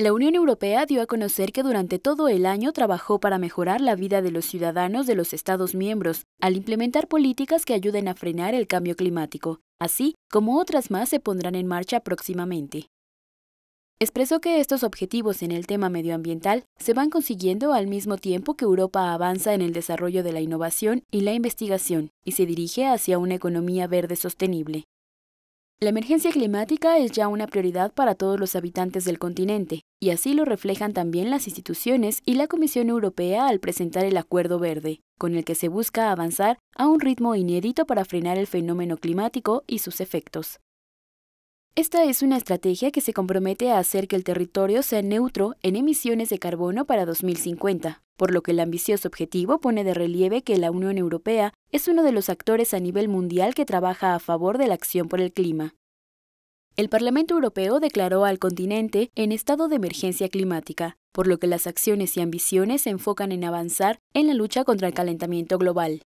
La Unión Europea dio a conocer que durante todo el año trabajó para mejorar la vida de los ciudadanos de los Estados miembros al implementar políticas que ayuden a frenar el cambio climático, así como otras más se pondrán en marcha próximamente. Expresó que estos objetivos en el tema medioambiental se van consiguiendo al mismo tiempo que Europa avanza en el desarrollo de la innovación y la investigación y se dirige hacia una economía verde sostenible. La emergencia climática es ya una prioridad para todos los habitantes del continente y así lo reflejan también las instituciones y la Comisión Europea al presentar el Acuerdo Verde, con el que se busca avanzar a un ritmo inédito para frenar el fenómeno climático y sus efectos. Esta es una estrategia que se compromete a hacer que el territorio sea neutro en emisiones de carbono para 2050, por lo que el ambicioso objetivo pone de relieve que la Unión Europea es uno de los actores a nivel mundial que trabaja a favor de la acción por el clima el Parlamento Europeo declaró al continente en estado de emergencia climática, por lo que las acciones y ambiciones se enfocan en avanzar en la lucha contra el calentamiento global.